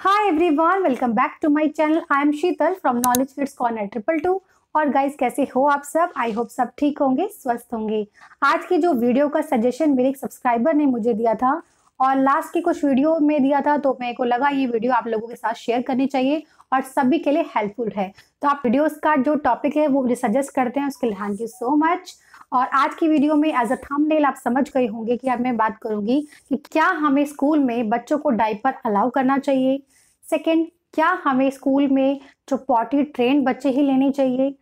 hi everyone welcome back to my channel I am Sheetal from knowledge kids corner triple two और guys कैसे हो आप सब I hope सब ठीक होंगे स्वस्थ होंगे आज की जो वीडियो का सजेशन मेरे एक सब्सक्राइबर ने मुझे दिया था और लास्ट की कुछ वीडियो में दिया था तो मेरे को लगा ये वीडियो आप लोगों के साथ शेयर करनी चाहिए और सभी के लिए हेल्पफुल है तो आप वीडियोज़ का जो टॉपिक है वो मुझे सजेस्ट करते हैं उसके लिए थैंक यू सो मच और आज की वीडियो में एज अ थंबनेल आप समझ गए होंगे कि अब मैं बात करूंगी कि क्या हमें स्कूल में बच्चों को डाइपर अलाउ करना चाहिए सेकेंड क्या हमें स्कूल में जो पॉटी ट्रेन बच्चे ही लेने चाहिए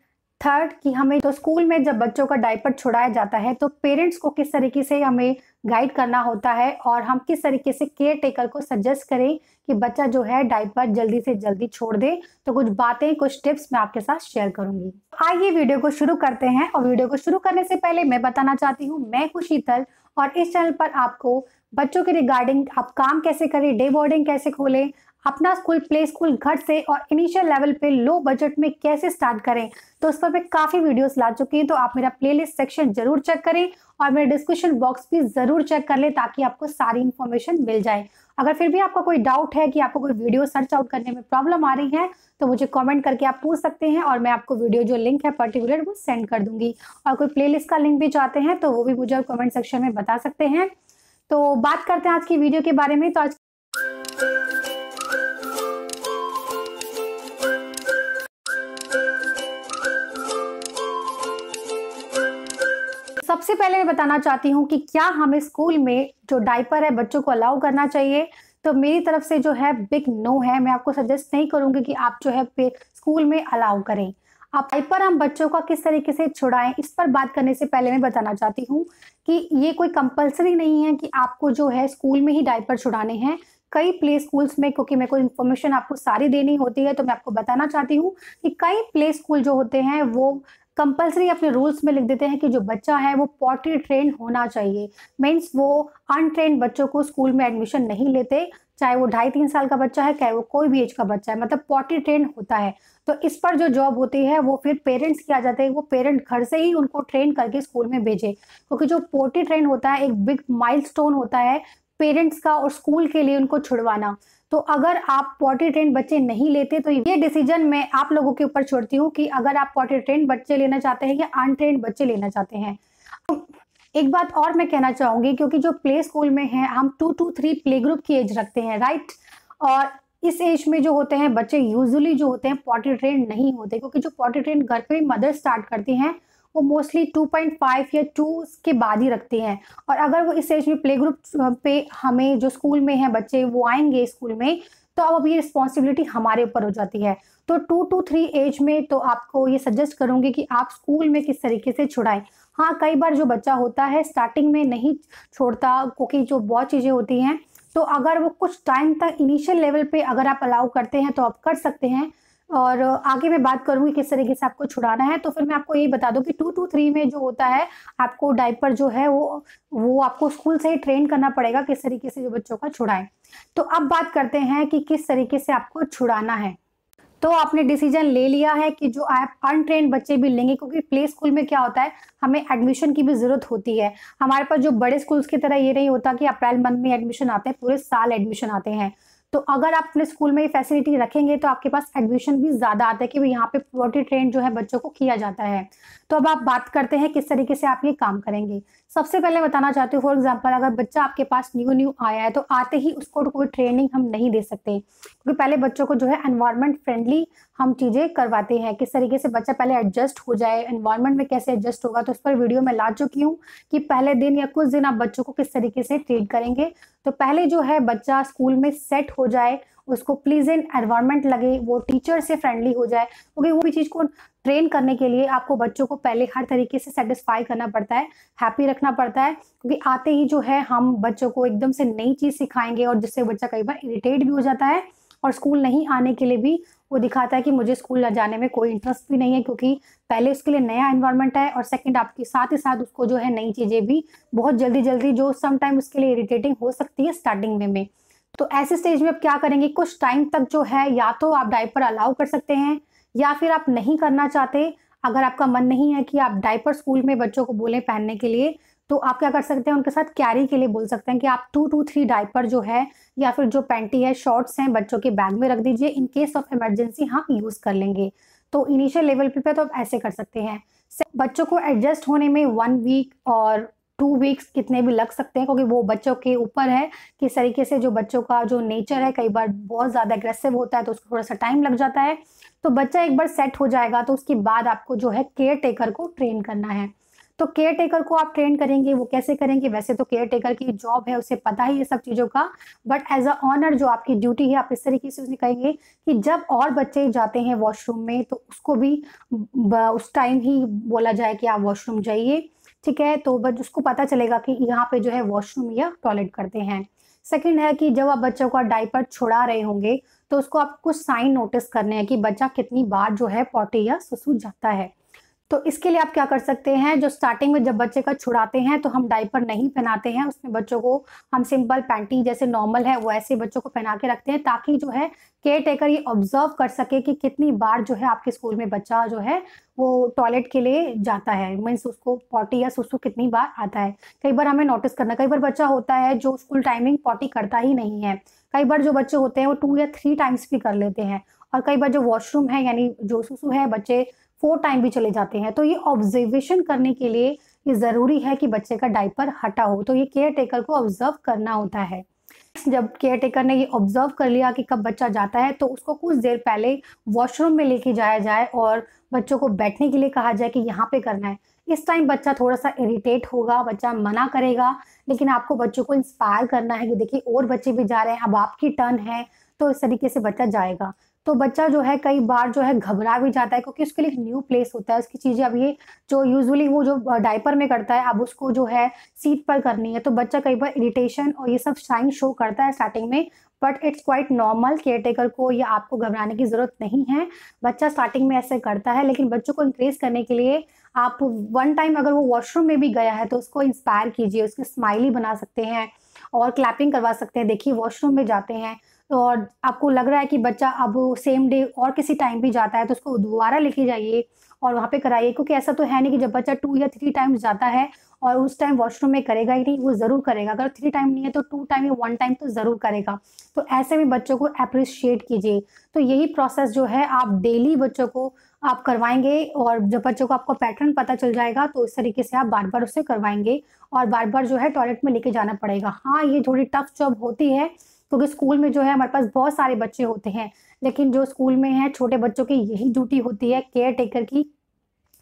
थर्ड कि हमें तो स्कूल में जब बच्चों का डायपर छुड़ाया जाता है तो पेरेंट्स को किस तरीके से हमें गाइड करना होता है और हम किस तरीके से केयर टेकर को सजेस्ट करें कि बच्चा जो है डायपर जल्दी से जल्दी छोड़ दे तो कुछ बातें कुछ टिप्स मैं आपके साथ शेयर करूंगी आइए वीडियो को शुरू करते हैं और वीडियो को शुरू करने से पहले मैं बताना चाहती हूँ मैं खुशी शीतल और इस चैनल पर आपको बच्चों के रिगार्डिंग आप काम कैसे करें डे बोर्डिंग कैसे खोलें अपना स्कूल प्ले स्कूल घर से और इनिशियल लेवल पे लो बजट में कैसे स्टार्ट करें तो उस पर मैं काफ़ी वीडियोस ला चुकी हूँ तो आप मेरा प्लेलिस्ट सेक्शन जरूर चेक करें और मेरे डिस्क्रिप्शन बॉक्स भी ज़रूर चेक कर लें ताकि आपको सारी इन्फॉर्मेशन मिल जाए अगर फिर भी आपका कोई डाउट है कि आपको कोई वीडियो सर्च आउट करने में प्रॉब्लम आ रही है तो मुझे कमेंट करके आप पूछ सकते हैं और मैं आपको वीडियो जो लिंक है पर्टिकुलर वो सेंड कर दूंगी और कोई प्लेलिस्ट का लिंक भी चाहते हैं तो वो भी मुझे कमेंट सेक्शन में बता सकते हैं तो बात करते हैं आज की वीडियो के बारे में तो आज सबसे पहले मैं बताना चाहती हूँ कि क्या हमें स्कूल में जो डाइपर है बच्चों को अलाउ करना चाहिए तो मेरी तरफ से जो है बिग नो है मैं आपको सजेस्ट नहीं करूंगी कि आप जो है स्कूल में अलाउ करें आप डाइपर हम बच्चों का किस तरीके से छुड़ाएं इस पर बात करने से पहले मैं बताना चाहती हूँ कि ये कोई कंपलसरी नहीं है कि आपको जो है स्कूल में ही डाइपर छुड़ाने हैं कई प्ले स्कूल्स में क्योंकि मेरे को इन्फॉर्मेशन आपको सारी देनी होती है तो मैं आपको बताना चाहती हूँ कि कई प्ले स्कूल जो होते हैं वो कंपलसरी अपने रूल्स में लिख देते हैं कि जो बच्चा है वो पॉटी ट्रेन होना चाहिए मीन्स वो अनट्रेन बच्चों को स्कूल में एडमिशन नहीं लेते चाहे वो ढाई तीन साल का बच्चा है चाहे वो कोई भी एज का बच्चा है मतलब पॉटी ट्रेन होता है तो इस पर जो जॉब होती है वो फिर पेरेंट्स की आ जाते हैं वो पेरेंट घर से ही उनको ट्रेन करके स्कूल में भेजे क्योंकि जो पोटी ट्रेन होता है एक बिग माइलस्टोन होता है पेरेंट्स का और स्कूल के लिए उनको छुड़वाना तो अगर आप पॉटी ट्रेन बच्चे नहीं लेते तो ये डिसीजन मैं आप लोगों के ऊपर छोड़ती हूँ कि अगर आप पॉटी ट्रेन बच्चे लेना चाहते हैं या अनट्रेन बच्चे लेना चाहते हैं एक बात और मैं कहना चाहूंगी क्योंकि जो प्ले स्कूल में है हम two two three play group की एज रखते हैं राइट और इस एज में जो होते हैं बच्चे यूजुअली जो होते हैं पॉटी ट्रेन नहीं होते क्योंकि जो पॉटी ट्रेन घर पर मदर स्टार्ट करती हैं वो मोस्टली 2.5 या 2 के बाद ही रखते हैं और अगर वो इस एज में प्ले ग्रुप पे हमें जो स्कूल में हैं बच्चे वो आएंगे स्कूल में तो अब ये रिस्पॉन्सिबिलिटी हमारे ऊपर हो जाती है तो टू टू थ्री एज में तो आपको ये सजेस्ट करूंगी कि आप स्कूल में किस तरीके से छुड़ाएं हाँ कई बार जो बच्चा होता है स्टार्टिंग में नहीं छोड़ता क्योंकि जो बहुत चीज़ें होती हैं तो अगर वो कुछ टाइम तक इनिशियल लेवल पे अगर आप अलाउ करते हैं तो आप कर सकते हैं और आगे मैं बात करूंगी किस तरीके से आपको छुड़ाना है तो फिर मैं आपको ये बता दूं कि टू टू थ्री में जो होता है आपको डाइपर जो है वो वो आपको स्कूल से ही ट्रेन करना पड़ेगा किस तरीके से जो बच्चों का छुड़ाएं तो अब बात करते हैं कि किस तरीके से आपको छुड़ाना है तो आपने डिसीजन ले लिया है कि जो आप अनट्रेन बच्चे भी लेंगे क्योंकि प्ले स्कूल में क्या होता है हमें एडमिशन की भी ज़रूरत होती है हमारे पास जो बड़े स्कूल्स की तरह ये नहीं होता कि अप्रैल मंथ में एडमिशन आते हैं पूरे साल एडमिशन आते हैं तो अगर आप अपने स्कूल में ये फैसिलिटी रखेंगे तो आपके पास एडमिशन भी ज़्यादा आता है कि यहाँ पे पोवर्टी ट्रेन जो है बच्चों को किया जाता है तो अब आप बात करते हैं किस तरीके से आप ये काम करेंगे सबसे पहले बताना चाहती हूँ फॉर एग्जाम्पल अगर बच्चा आपके पास न्यू न्यू आया है तो आते ही उसको कोई ट्रेनिंग हम नहीं दे सकते क्योंकि पहले बच्चों को जो है एनवायरमेंट फ्रेंडली हम चीज़ें करवाते हैं किस तरीके से बच्चा पहले एडजस्ट हो जाए एनवायरमेंट में कैसे एडजस्ट होगा तो उस पर वीडियो में ला चुकी हूँ कि पहले दिन या कुछ दिन आप बच्चों को किस तरीके से ट्रीट करेंगे तो पहले जो है बच्चा स्कूल में सेट हो जाए उसको प्लीज इन एनवायरमेंट लगे वो टीचर से फ्रेंडली हो जाए क्योंकि वो भी चीज़ को ट्रेन करने के लिए आपको बच्चों को पहले हर तरीके से सेटिस्फाई करना पड़ता है हैप्पी रखना पड़ता है क्योंकि आते ही जो है हम बच्चों को एकदम से नई चीज़ सिखाएंगे और जिससे बच्चा कई बार इरिटेट भी हो जाता है और स्कूल नहीं आने के लिए भी वो दिखाता है कि मुझे स्कूल जाने में कोई इंटरेस्ट भी नहीं है क्योंकि पहले उसके लिए नया इन्वायरमेंट है और सेकंड आपके साथ ही साथ उसको जो है नई चीज़ें भी बहुत जल्दी जल्दी जो सम टाइम उसके लिए इरिटेटिंग हो सकती है स्टार्टिंग में तो ऐसे स्टेज में आप क्या करेंगे कुछ टाइम तक जो है या तो आप डाइपर अलाउ कर सकते हैं या फिर आप नहीं करना चाहते अगर आपका मन नहीं है कि आप डाइपर स्कूल में बच्चों को बोलें पहनने के लिए तो आप क्या कर सकते हैं उनके साथ कैरी के लिए बोल सकते हैं कि आप टू टू थ्री डाइपर जो है या फिर जो पैंटी है शॉर्ट्स हैं बच्चों के बैग में रख दीजिए इन केस ऑफ इमरजेंसी हम यूज़ कर लेंगे तो इनिशियल लेवल पे तो आप ऐसे कर सकते हैं बच्चों को एडजस्ट होने में वन वीक और टू वीक्स कितने भी लग सकते हैं क्योंकि वो बच्चों के ऊपर है किस तरीके से जो बच्चों का जो नेचर है कई बार बहुत ज़्यादा एग्रेसिव होता है तो उसको थोड़ा सा टाइम लग जाता है तो बच्चा एक बार सेट हो जाएगा तो उसके बाद आपको जो है केयर टेकर को ट्रेन करना है तो केयर टेकर को आप ट्रेन करेंगे वो कैसे करेंगे वैसे तो केयर टेकर की जॉब है उसे पता है ये सब चीज़ों का बट एज अ ऑनर जो आपकी ड्यूटी है आप इस तरीके से उसे कहेंगे कि जब और बच्चे जाते हैं वॉशरूम में तो उसको भी उस टाइम ही बोला जाए कि आप वॉशरूम जाइए ठीक है तो बस उसको पता चलेगा कि यहाँ पे जो है वॉशरूम या टॉयलेट करते हैं सेकेंड है कि जब आप बच्चों का डाइपर छुड़ा रहे होंगे तो उसको आप कुछ साइन नोटिस करने हैं कि बच्चा कितनी बार जो है पॉटी या सुसू जाता है तो इसके लिए आप क्या कर सकते हैं जो स्टार्टिंग में जब बच्चे का छुड़ाते हैं तो हम डाइपर नहीं पहनाते हैं उसमें बच्चों को हम सिंपल पैंटी जैसे नॉर्मल है वो ऐसे बच्चों को पहना के रखते हैं ताकि जो है केयर टेकर ये ऑब्जर्व कर सके कि कितनी बार जो है आपके स्कूल में बच्चा जो है वो टॉयलेट के लिए जाता है मीन्स उसको पॉटी या सुसु कितनी बार आता है कई बार हमें नोटिस करना कई बार बच्चा होता है जो स्कूल टाइमिंग पॉटी करता ही नहीं है कई बार जो बच्चे होते हैं वो टू या थ्री टाइम्स भी कर लेते हैं और कई बार जो वॉशरूम है यानी जो सुसु है बच्चे फोर टाइम भी चले जाते हैं तो ये ऑब्जर्वेशन करने के लिए ये ज़रूरी है कि बच्चे का डाइपर हटा हो तो ये केयर टेकर को ऑब्जर्व करना होता है जब केयर टेकर ने ये ऑब्जर्व कर लिया कि कब बच्चा जाता है तो उसको कुछ देर पहले वॉशरूम में लेके जाया जाए और बच्चों को बैठने के लिए कहा जाए कि यहाँ पे करना है इस टाइम बच्चा थोड़ा सा इरिटेट होगा बच्चा मना करेगा लेकिन आपको बच्चों को इंस्पायर करना है कि देखिए और बच्चे भी जा रहे हैं अब आपकी टर्न है तो इस तरीके से बच्चा जाएगा तो बच्चा जो है कई बार जो है घबरा भी जाता है क्योंकि उसके लिए न्यू प्लेस होता है उसकी चीज़ें अब ये जो यूजुअली वो जो डायपर में करता है अब उसको जो है सीट पर करनी है तो बच्चा कई बार इरिटेशन और ये सब साइन शो करता है स्टार्टिंग में but it's quite normal caretaker को या आपको घबराने की ज़रूरत नहीं है बच्चा स्टार्टिंग में ऐसे करता है लेकिन बच्चों को इंक्रीज करने के लिए आप वन टाइम अगर वो वॉशरूम में भी गया है तो उसको इंस्पायर कीजिए उसकी स्माइली बना सकते हैं और क्लैपिंग करवा सकते हैं देखिए वॉशरूम में जाते हैं तो और आपको लग रहा है कि बच्चा अब सेम डे और किसी टाइम भी जाता है तो उसको दोबारा लेके जाइए और वहाँ पे कराइए क्योंकि ऐसा तो है नहीं कि जब बच्चा टू या थ्री टाइम्स जाता है और उस टाइम वॉशरूम में करेगा ही नहीं वो ज़रूर करेगा अगर थ्री टाइम नहीं है तो टू टाइम या वन टाइम तो ज़रूर करेगा तो ऐसे में बच्चों को अप्रिशिएट कीजिए तो यही प्रोसेस जो है आप डेली बच्चों को आप करवाएंगे और जब बच्चों को आपको पैटर्न पता चल जाएगा तो इस तरीके से आप बार बार उसे करवाएंगे और बार बार जो है टॉयलेट में लेके जाना पड़ेगा हाँ ये थोड़ी टफ जॉब होती है क्योंकि स्कूल में जो है हमारे पास बहुत सारे बच्चे होते हैं लेकिन जो स्कूल में है छोटे बच्चों की यही ड्यूटी होती है केयर टेकर की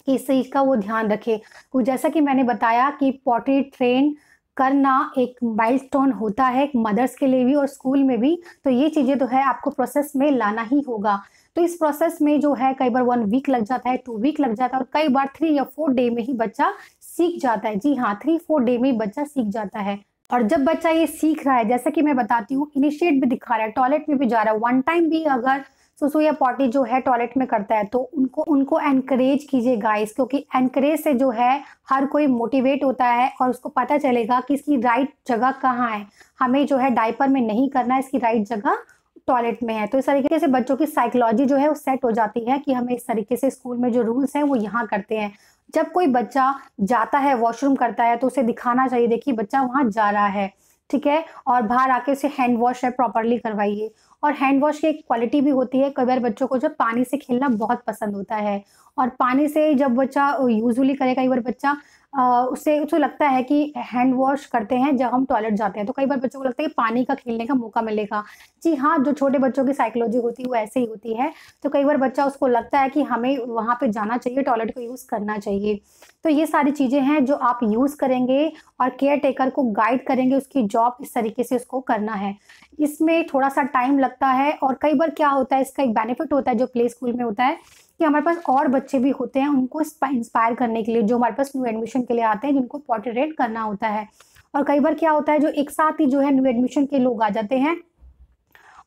कि इस चीज़ का वो ध्यान रखे तो जैसा कि मैंने बताया कि पॉटरी ट्रेन करना एक माइलस्टोन होता है मदर्स के लिए भी और स्कूल में भी तो ये चीज़ें तो है आपको प्रोसेस में लाना ही होगा तो इस प्रोसेस में जो है कई बार वन वीक लग जाता है टू वीक लग जाता है और कई बार थ्री या फोर डे में ही बच्चा सीख जाता है जी हाँ थ्री फोर डे में ही बच्चा सीख जाता है और जब बच्चा ये सीख रहा है जैसा कि मैं बताती हूँ इनिशिएट भी दिखा रहा है टॉयलेट में भी जा रहा है वन टाइम भी अगर सुसु या पॉटी जो है टॉयलेट में करता है तो उनको उनको एनकरेज कीजिए गाइस क्योंकि एनकरेज से जो है हर कोई मोटिवेट होता है और उसको पता चलेगा कि इसकी राइट जगह कहाँ है हमें जो है डाइपर में नहीं करना है इसकी राइट जगह टॉयलेट में है तो इस तरीके से बच्चों की साइकोलॉजी जो है वो सेट हो जाती है कि हमें इस तरीके से स्कूल में जो रूल्स हैं वो यहाँ करते हैं जब कोई बच्चा जाता है वॉशरूम करता है तो उसे दिखाना चाहिए देखिए बच्चा वहां जा रहा है ठीक है और बाहर आके उसे हैंड वॉश है प्रॉपरली करवाइए और हैंड वॉश की एक क्वालिटी भी होती है कई बार बच्चों को जब पानी से खेलना बहुत पसंद होता है और पानी से जब बच्चा यूजली करेगा कई बार बच्चा उससे उसको लगता है कि हैंड वॉश करते हैं जब हम टॉयलेट जाते हैं तो कई बार बच्चों को लगता है कि पानी का खेलने का मौका मिलेगा जी हाँ जो छोटे बच्चों की साइकोलॉजी होती है वो ऐसे ही होती है तो कई बार बच्चा उसको लगता है कि हमें वहाँ पर जाना चाहिए टॉयलेट को यूज़ करना चाहिए तो ये सारी चीज़ें हैं जो आप यूज़ करेंगे और केयर टेकर को गाइड करेंगे उसकी जॉब इस तरीके से उसको करना है इसमें थोड़ा सा टाइम लगता है और कई बार क्या होता है इसका एक बेनिफिट होता है जो प्ले स्कूल में होता है हमारे पास और बच्चे भी होते हैं उनको इंस्पायर करने के लिए जो हमारे पास न्यू एडमिशन के लिए आते हैं जिनको पोर्ट्रेट करना होता है और कई बार क्या होता है जो एक साथ ही जो है न्यू एडमिशन के लोग आ जाते हैं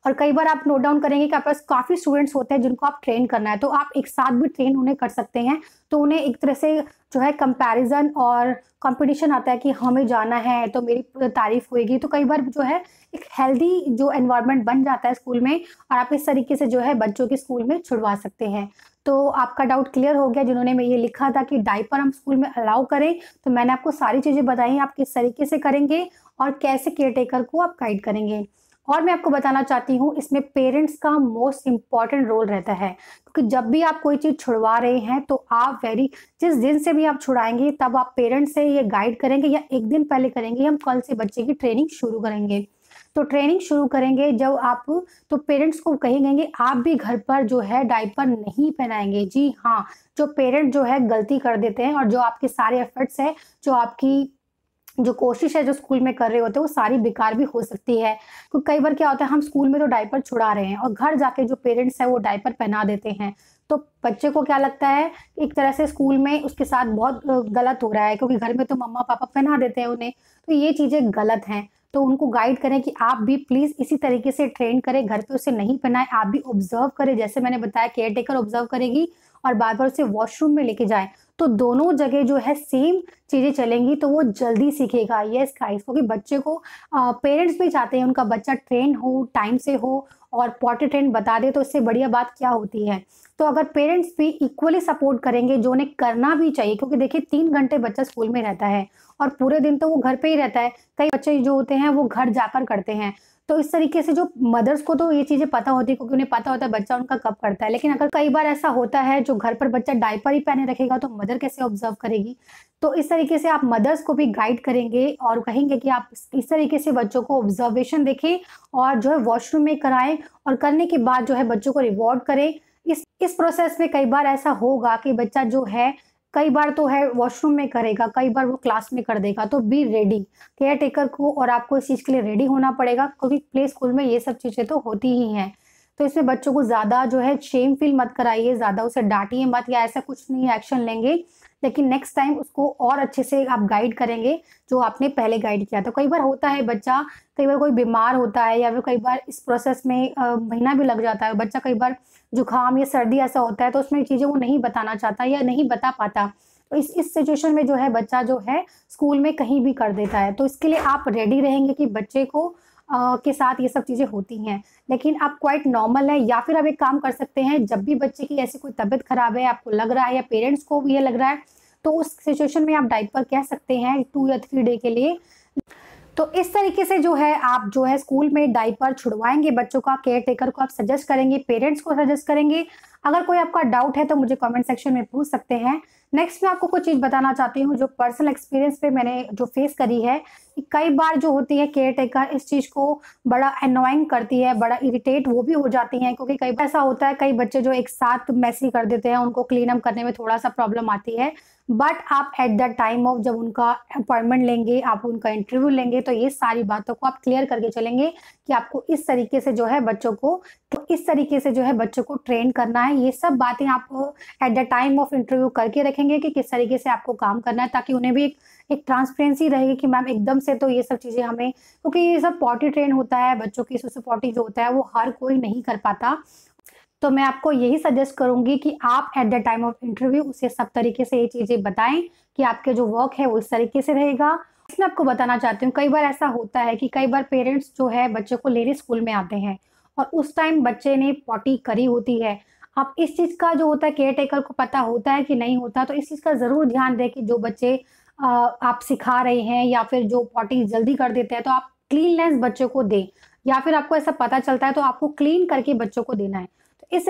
और कई बार आप नोट डाउन करेंगे कि आपके पास काफ़ी स्टूडेंट्स होते हैं जिनको आप ट्रेन करना है तो आप एक साथ भी ट्रेन उन्हें कर सकते हैं तो उन्हें एक तरह से जो है कंपैरिजन और कंपटीशन आता है कि हमें जाना है तो मेरी तारीफ होएगी तो कई बार जो है एक हेल्दी जो एनवायरनमेंट बन जाता है स्कूल में और आप इस तरीके से जो है बच्चों के स्कूल में छुड़वा सकते हैं तो आपका डाउट क्लियर हो गया जिन्होंने मैं ये लिखा था कि डाइपर हम स्कूल में अलाउ करें तो मैंने आपको सारी चीज़ें बताई आप किस तरीके से करेंगे और कैसे केयर टेकर को आप गाइड करेंगे और मैं आपको बताना चाहती हूँ इसमें पेरेंट्स का मोस्ट इम्पॉर्टेंट रोल रहता है क्योंकि जब भी आप कोई चीज़ छुड़वा रहे हैं तो आप वेरी जिस दिन से भी आप छुड़ाएंगे तब आप पेरेंट्स से ये गाइड करेंगे या एक दिन पहले करेंगे हम कल से बच्चे की ट्रेनिंग शुरू करेंगे तो ट्रेनिंग शुरू करेंगे जब आप तो पेरेंट्स को कहेंगे आप भी घर पर जो है डाइपर नहीं पहनाएंगे जी हाँ जो पेरेंट जो है गलती कर देते हैं और जो आपके सारे एफर्ट्स है जो आपकी जो कोशिश है जो स्कूल में कर रहे होते हैं वो सारी बेकार भी हो सकती है क्योंकि तो कई बार क्या होता है हम स्कूल में तो डायपर छुड़ा रहे हैं और घर जाके जो पेरेंट्स है वो डायपर पहना देते हैं तो बच्चे को क्या लगता है एक तरह से स्कूल में उसके साथ बहुत गलत हो रहा है क्योंकि घर में तो मम्मा पापा पहना देते हैं उन्हें तो ये चीज़ें गलत हैं तो उनको गाइड करें कि आप भी प्लीज़ इसी तरीके से ट्रेन करें घर पे उसे नहीं पहनाएं आप भी ऑब्जर्व करें जैसे मैंने बताया केयर टेकर ऑब्जर्व करेगी और बार बार उसे वॉशरूम में लेके जाएं तो दोनों जगह जो है सेम चीज़ें चलेंगी तो वो जल्दी सीखेगा ये गाइस क्योंकि बच्चे को पेरेंट्स भी चाहते हैं उनका बच्चा ट्रेन हो टाइम से हो और पॉटर ट्रेन बता दे तो इससे बढ़िया बात क्या होती है तो अगर पेरेंट्स भी इक्वली सपोर्ट करेंगे जो उन्हें करना भी चाहिए क्योंकि देखिए तीन घंटे बच्चा स्कूल में रहता है और पूरे दिन तो वो घर पे ही रहता है कई बच्चे जो होते हैं वो घर जाकर करते हैं तो इस तरीके से जो मदर्स को तो ये चीज़ें पता होती है क्योंकि उन्हें पता होता है बच्चा उनका कब करता है लेकिन अगर कई बार ऐसा होता है जो घर पर बच्चा डायपर ही पहने रखेगा तो मदर कैसे ऑब्जर्व करेगी तो इस तरीके से आप मदर्स को भी गाइड करेंगे और कहेंगे कि आप इस तरीके से बच्चों को ऑब्जर्वेशन देखें और जो है वॉशरूम में कराएं और करने के बाद जो है बच्चों को रिवॉर्ड करें इस प्रोसेस में कई बार ऐसा होगा कि बच्चा जो है कई बार तो है वॉशरूम में करेगा कई बार वो क्लास में कर देगा तो बी रेडी केयर टेकर को और आपको इस चीज़ के लिए रेडी होना पड़ेगा क्योंकि प्ले स्कूल में ये सब चीज़ें तो होती ही हैं तो इसमें बच्चों को ज़्यादा जो है शेम फील मत कराइए ज़्यादा उसे डांटिए मत या ऐसा कुछ नहीं एक्शन लेंगे लेकिन नेक्स्ट टाइम उसको और अच्छे से आप गाइड करेंगे जो आपने पहले गाइड किया था तो कई बार होता है बच्चा कई बार कोई बीमार होता है या फिर कई बार इस प्रोसेस में महीना भी लग जाता है बच्चा कई बार जुकाम या सर्दी ऐसा होता है तो उसमें चीज़ें वो नहीं बताना चाहता या नहीं बता पाता तो इस इस सिचुएशन में जो है बच्चा जो है स्कूल में कहीं भी कर देता है तो इसके लिए आप रेडी रहेंगे कि बच्चे को के साथ ये सब चीज़ें होती हैं लेकिन आप क्वाइट नॉर्मल है या फिर आप एक काम कर सकते हैं जब भी बच्चे की ऐसी कोई तबीयत खराब है आपको लग रहा है या पेरेंट्स को भी ये लग रहा है तो उस सिचुएशन में आप डाइपर कह सकते हैं टू या थ्री डे के लिए तो इस तरीके से जो है आप जो है स्कूल में डाइपर छुड़वाएंगे बच्चों का केयर टेकर को आप सजेस्ट करेंगे पेरेंट्स को सजेस्ट करेंगे अगर कोई आपका डाउट है तो मुझे कमेंट सेक्शन में पूछ सकते हैं नेक्स्ट मैं आपको कुछ चीज़ बताना चाहती हूँ जो पर्सनल एक्सपीरियंस पे मैंने जो फेस करी है कई बार जो होती है केयर टेकर इस चीज को बड़ा अनोइंग करती है बड़ा इरिटेट वो भी हो जाती है क्योंकि कई ऐसा होता है कई बच्चे जो एक साथ मैसी कर देते हैं उनको क्लीन अप करने में थोड़ा सा प्रॉब्लम आती है बट आप एट द टाइम ऑफ जब उनका अपॉइंटमेंट लेंगे आप उनका इंटरव्यू लेंगे तो ये सारी बातों को आप क्लियर करके चलेंगे कि आपको इस तरीके से जो है बच्चों को तो इस तरीके से जो है बच्चों को ट्रेन करना है ये सब बातें आप at the time of interview करके रखेंगे कि किस तरीके से आपको काम करना है ताकि उन्हें भी एक एक ट्रांसपेरेंसी रहेगी कि मैम एकदम से तो ये सब चीज़ें हमें क्योंकि ये सब पॉटी ट्रेन होता है बच्चों की सुसु पॉटी जो होता है वो हर कोई नहीं कर पाता तो मैं आपको यही सजेस्ट करूंगी कि आप at the time of interview उसे सब तरीके से ये चीज़ें बताएं कि आपके जो वर्क है वो इस तरीके से रहेगा इसमें आपको बताना चाहती हूँ कई बार ऐसा होता है कि कई बार पेरेंट्स जो है बच्चों को लेने स्कूल में आते हैं और उस टाइम बच्चे ने पॉटी करी होती है अब इस चीज़ का जो होता है केयर टेकर को पता होता है कि नहीं होता तो इस चीज़ का ज़रूर ध्यान दें कि जो बच्चे आप सिखा रहे हैं या फिर जो पॉटिंग जल्दी कर देते हैं तो आप क्लीननेस बच्चों को दें या फिर आपको ऐसा पता चलता है तो आपको क्लीन करके बच्चों को देना है तो इस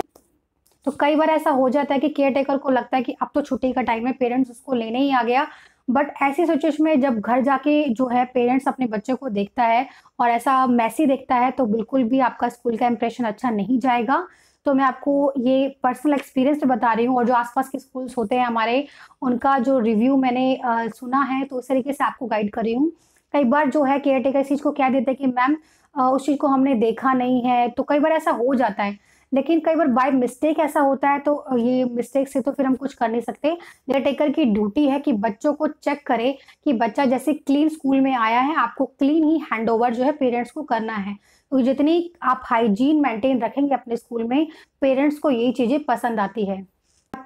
तो कई बार ऐसा हो जाता है कि केयर टेकर को लगता है कि अब तो छुट्टी का टाइम है पेरेंट्स उसको लेने ही आ गया बट ऐसी सिचुएशन में जब घर जाके जो है पेरेंट्स अपने बच्चे को देखता है और ऐसा मैसी देखता है तो बिल्कुल भी आपका स्कूल का इम्प्रेशन अच्छा नहीं जाएगा तो मैं आपको ये पर्सनल एक्सपीरियंस बता रही हूँ और जो आसपास के स्कूल्स होते हैं हमारे उनका जो रिव्यू मैंने आ, सुना है तो उस तरीके से आपको गाइड कर रही हूँ कई बार जो है केयर टेकर इस चीज़ को क्या देते हैं कि मैम उस चीज़ को हमने देखा नहीं है तो कई बार ऐसा हो जाता है लेकिन कई बार बाय मिस्टेक ऐसा होता है तो ये मिस्टेक से तो फिर हम कुछ कर नहीं सकते केयर टेकर की ड्यूटी है कि बच्चों को चेक करे कि बच्चा जैसे क्लीन स्कूल में आया है आपको क्लीन ही हैंड ओवर जो है पेरेंट्स को करना है तो जितनी आप हाइजीन मेंटेन रखेंगे अपने स्कूल में पेरेंट्स को यही चीज़ें पसंद आती है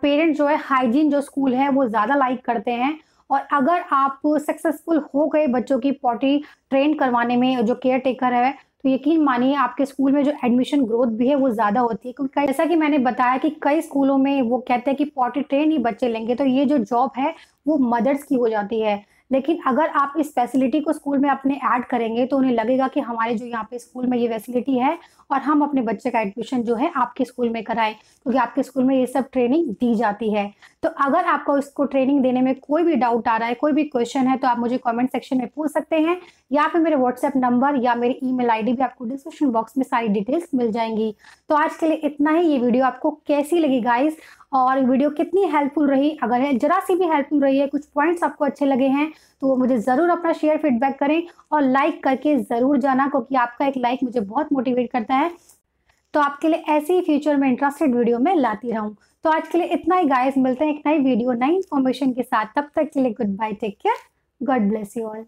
पेरेंट्स जो है हाइजीन जो स्कूल है वो ज़्यादा लाइक करते हैं और अगर आप सक्सेसफुल हो गए बच्चों की पॉटी ट्रेन करवाने में जो केयर टेकर है तो यकीन मानिए आपके स्कूल में जो एडमिशन ग्रोथ भी है वो ज़्यादा होती है क्योंकि जैसा कि मैंने बताया कि कई स्कूलों में वो कहते हैं कि पॉटी ट्रेन ही बच्चे लेंगे तो ये जो जॉब है वो मदर्स की हो जाती है लेकिन अगर आप इस फैसिलिटी को स्कूल में अपने ऐड करेंगे तो उन्हें लगेगा कि हमारे जो यहाँ पे स्कूल में ये फैसिलिटी है और हम अपने बच्चे का एडमिशन जो है आपके स्कूल में कराएं क्योंकि तो आपके स्कूल में ये सब ट्रेनिंग दी जाती है तो अगर आपको इसको ट्रेनिंग देने में कोई भी डाउट आ रहा है कोई भी क्वेश्चन है तो आप मुझे कॉमेंट सेक्शन में पूछ सकते हैं या फिर मेरे व्हाट्सएप नंबर या मेरी ई मेल भी आपको डिस्क्रिप्शन बॉक्स में सारी डिटेल्स मिल जाएंगी तो आज के लिए इतना ही ये वीडियो आपको कैसी लगी गाइज और वीडियो कितनी हेल्पफुल रही अगर जरा सी भी हेल्पफुल रही है कुछ पॉइंट्स आपको अच्छे लगे हैं तो मुझे ज़रूर अपना शेयर फीडबैक करें और लाइक करके ज़रूर जाना क्योंकि आपका एक लाइक मुझे बहुत मोटिवेट करता है तो आपके लिए ऐसे ही फ्यूचर में इंटरेस्टेड वीडियो में लाती रहूँ तो आज के लिए इतना ही गाइस मिलते हैं एक नई वीडियो नई इन्फॉर्मेशन के साथ तब तक के लिए good bye take care God bless you all